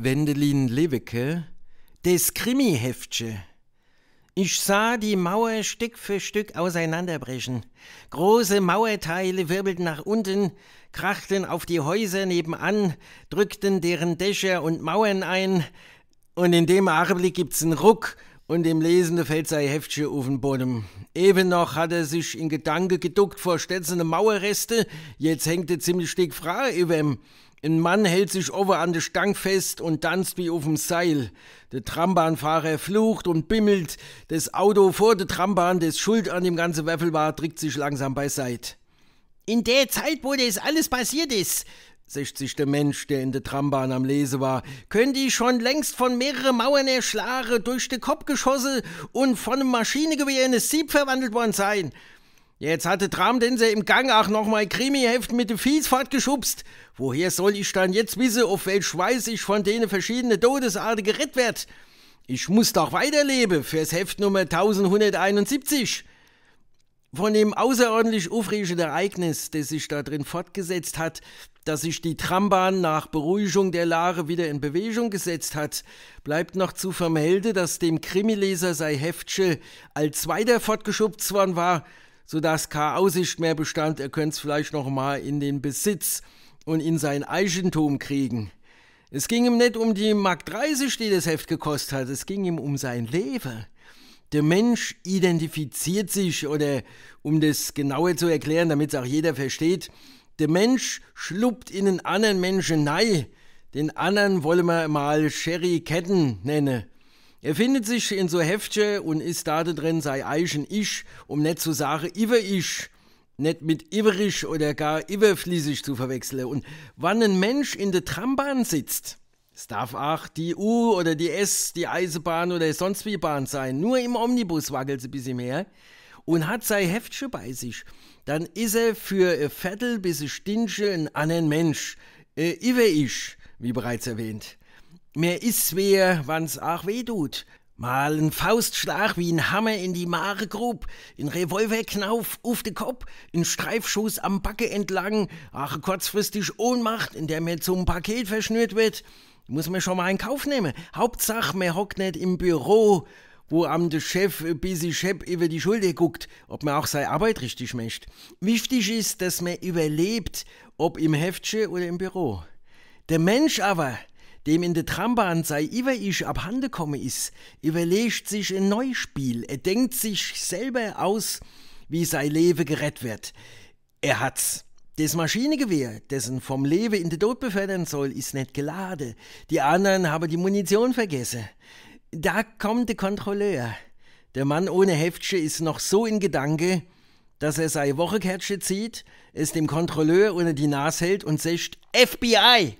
Wendelin Lebeke, das Krimi-Heftchen. Ich sah die Mauer Stück für Stück auseinanderbrechen. Große Mauerteile wirbelten nach unten, krachten auf die Häuser nebenan, drückten deren Dächer und Mauern ein. Und in dem Augenblick gibt's einen Ruck und dem Lesende fällt sein Heftchen auf den Boden. Eben noch hat er sich in Gedanke geduckt vor stelzende Mauerreste, jetzt hängt er ziemlich dick frei über ihm. Ein Mann hält sich oben an der Stange fest und tanzt wie auf dem Seil. Der Trambahnfahrer flucht und bimmelt. Das Auto vor der Trambahn, das schuld an dem ganzen Waffel war, trägt sich langsam beiseite. In der Zeit, wo das alles passiert ist, sagt sich der Mensch, der in der Trambahn am Lese war, könnte ich schon längst von mehreren Mauern erschlagen, durch den Kopf geschossen und von einem Maschinengewehr in ein Sieb verwandelt worden sein. Jetzt hatte Tramdense im Gangach nochmal Krimiheft mit dem Fies fortgeschubst. Woher soll ich dann jetzt wissen, auf welch Weise ich von denen verschiedene Todesarten gerettet werde? Ich muss doch weiterleben fürs Heft Nummer 1171. Von dem außerordentlich aufregenden Ereignis, das sich da drin fortgesetzt hat, dass sich die Trambahn nach Beruhigung der Lage wieder in Bewegung gesetzt hat, bleibt noch zu vermelden, dass dem Krimileser sei Heftsche als weiter fortgeschubst worden war, sodass keine Aussicht mehr bestand, er könnte es vielleicht noch mal in den Besitz und in sein Eigentum kriegen. Es ging ihm nicht um die Mark 30, die das Heft gekostet hat, es ging ihm um sein Leben. Der Mensch identifiziert sich, oder um das genauer zu erklären, damit es auch jeder versteht, der Mensch schluppt in den anderen Menschen nei. Den anderen wollen wir mal Sherry Ketten nennen. Er findet sich in so Heftchen und ist da drin sei eigen Ich, um nicht zu sagen Iwer Ich nicht mit Iverisch oder gar Iberfließig zu verwechseln. Und wann ein Mensch in der Trambahn sitzt, es darf auch die U oder die S, die Eisenbahn oder sonst wie Bahn sein, nur im Omnibus wackelt es ein bisschen mehr und hat sein Heftchen bei sich, dann ist er für ein Viertel bis ein Stündchen ein anderer Mensch, äh, Iverisch, wie bereits erwähnt. Mir ist weh, wann's auch weh tut. Mal ein Faustschlag wie ein Hammer in die Mare grob, ein Revolverknauf auf den Kopf, ein Streifschuss am Backe entlang, ach kurzfristig Ohnmacht, in der mir zum Paket verschnürt wird. Muss mir schon mal einen Kauf nehmen. Hauptsache, mir hockt nicht im Büro, wo am der Chef bis ich Chef über die Schulter guckt, ob man auch seine Arbeit richtig möchte. Wichtig ist, dass man überlebt, ob im Heftchen oder im Büro. Der Mensch aber, dem in der Trambahn sei über ich abhanden komme is, überlegt sich ein Neuspiel, er denkt sich selber aus, wie sei Leben gerettet wird. Er hat's. Das Maschinengewehr, dessen vom Leben in den Tod befördern soll, ist nicht geladen. Die anderen haben die Munition vergessen. Da kommt der Kontrolleur. Der Mann ohne Heftchen ist noch so in Gedanke, dass er seine Wochenkärtchen zieht, es dem Kontrolleur unter die Nase hält und sagt: FBI!